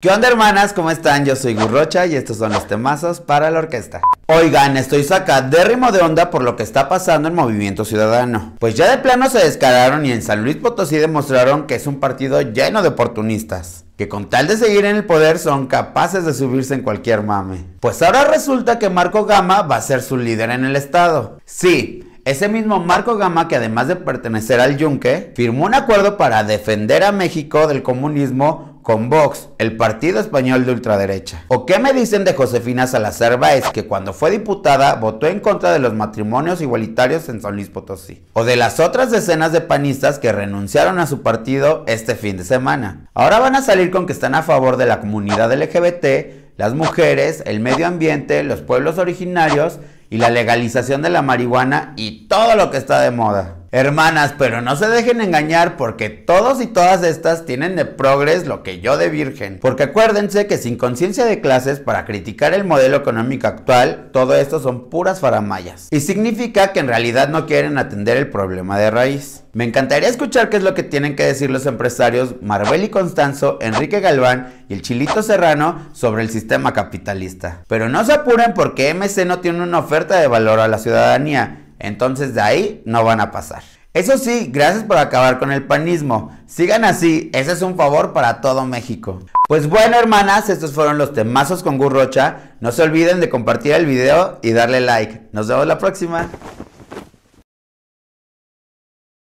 ¿Qué onda hermanas? ¿Cómo están? Yo soy Gurrocha y estos son los temazos para la orquesta. Oigan, estoy saca de onda por lo que está pasando en Movimiento Ciudadano. Pues ya de plano se descararon y en San Luis Potosí demostraron que es un partido lleno de oportunistas, que con tal de seguir en el poder son capaces de subirse en cualquier mame. Pues ahora resulta que Marco Gama va a ser su líder en el estado. Sí, ese mismo Marco Gama, que además de pertenecer al Yunque, firmó un acuerdo para defender a México del comunismo con Vox, el partido español de ultraderecha. ¿O qué me dicen de Josefina Salazar es que cuando fue diputada votó en contra de los matrimonios igualitarios en San Luis Potosí? O de las otras decenas de panistas que renunciaron a su partido este fin de semana. Ahora van a salir con que están a favor de la comunidad LGBT, las mujeres, el medio ambiente, los pueblos originarios y la legalización de la marihuana y todo lo que está de moda. Hermanas, pero no se dejen engañar porque todos y todas estas tienen de progres lo que yo de virgen. Porque acuérdense que sin conciencia de clases para criticar el modelo económico actual, todo esto son puras faramayas. Y significa que en realidad no quieren atender el problema de raíz. Me encantaría escuchar qué es lo que tienen que decir los empresarios Marbel y Constanzo, Enrique Galván y el Chilito Serrano sobre el sistema capitalista. Pero no se apuren porque MC no tiene una oferta de valor a la ciudadanía entonces de ahí no van a pasar. Eso sí, gracias por acabar con el panismo. Sigan así, ese es un favor para todo México. Pues bueno, hermanas, estos fueron los temazos con Gurrocha. No se olviden de compartir el video y darle like. Nos vemos la próxima.